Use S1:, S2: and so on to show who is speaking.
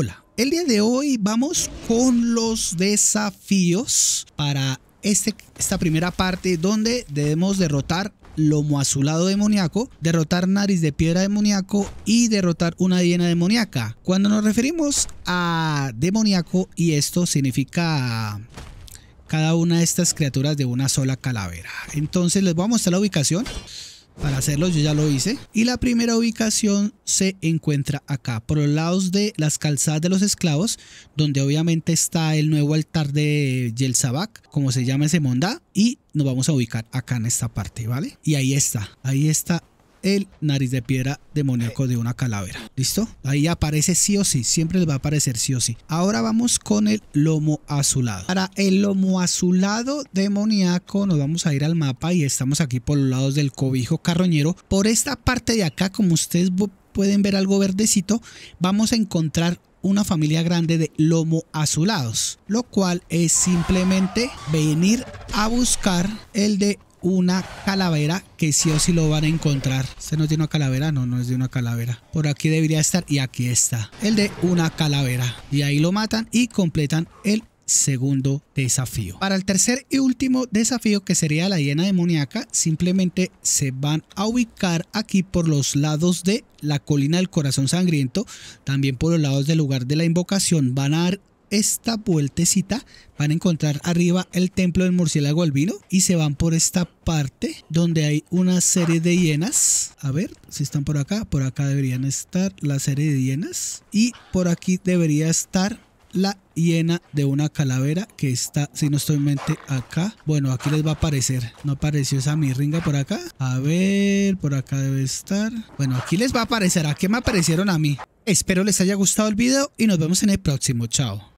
S1: Hola, el día de hoy vamos con los desafíos para este, esta primera parte donde debemos derrotar lomo azulado demoníaco, derrotar nariz de piedra demoníaco y derrotar una hiena demoníaca. Cuando nos referimos a demoníaco y esto significa cada una de estas criaturas de una sola calavera. Entonces les voy a mostrar la ubicación. Para hacerlo yo ya lo hice. Y la primera ubicación se encuentra acá, por los lados de las calzadas de los esclavos, donde obviamente está el nuevo altar de Yelzabak como se llama ese monda Y nos vamos a ubicar acá en esta parte, ¿vale? Y ahí está, ahí está el nariz de piedra demoníaco de una calavera. ¿Listo? Ahí aparece sí o sí. Siempre les va a aparecer sí o sí. Ahora vamos con el lomo azulado. Para el lomo azulado demoníaco nos vamos a ir al mapa y estamos aquí por los lados del cobijo carroñero. Por esta parte de acá, como ustedes pueden ver algo verdecito, vamos a encontrar una familia grande de lomo azulados, lo cual es simplemente venir a buscar el de una calavera que sí o sí lo van a encontrar. se este nos es de una calavera, no, no es de una calavera. Por aquí debería estar y aquí está. El de una calavera. Y ahí lo matan y completan el segundo desafío. Para el tercer y último desafío que sería la hiena demoníaca, simplemente se van a ubicar aquí por los lados de la colina del corazón sangriento, también por los lados del lugar de la invocación van a dar esta vueltecita van a encontrar arriba el templo del murciélago albino y se van por esta parte donde hay una serie de hienas. A ver si están por acá. Por acá deberían estar la serie de hienas y por aquí debería estar la hiena de una calavera que está, si no estoy en mente, acá. Bueno, aquí les va a aparecer. No apareció esa mirringa por acá. A ver, por acá debe estar. Bueno, aquí les va a aparecer. ¿A qué me aparecieron a mí? Espero les haya gustado el video y nos vemos en el próximo. Chao.